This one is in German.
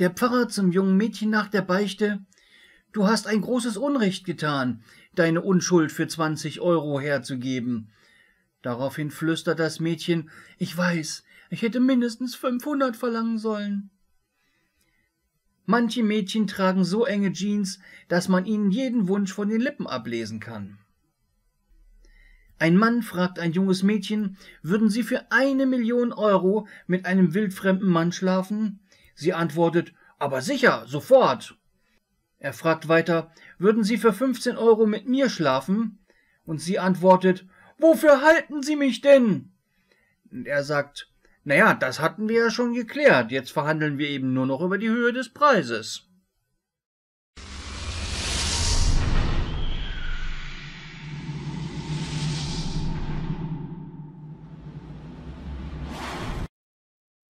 der Pfarrer zum jungen Mädchen nach der Beichte, du hast ein großes Unrecht getan, deine Unschuld für zwanzig Euro herzugeben. Daraufhin flüstert das Mädchen, ich weiß, ich hätte mindestens fünfhundert verlangen sollen. Manche Mädchen tragen so enge Jeans, dass man ihnen jeden Wunsch von den Lippen ablesen kann. Ein Mann fragt ein junges Mädchen, würden sie für eine Million Euro mit einem wildfremden Mann schlafen? Sie antwortet, aber sicher, sofort. Er fragt weiter, würden Sie für 15 Euro mit mir schlafen? Und sie antwortet, wofür halten Sie mich denn? Und er sagt, naja, das hatten wir ja schon geklärt, jetzt verhandeln wir eben nur noch über die Höhe des Preises.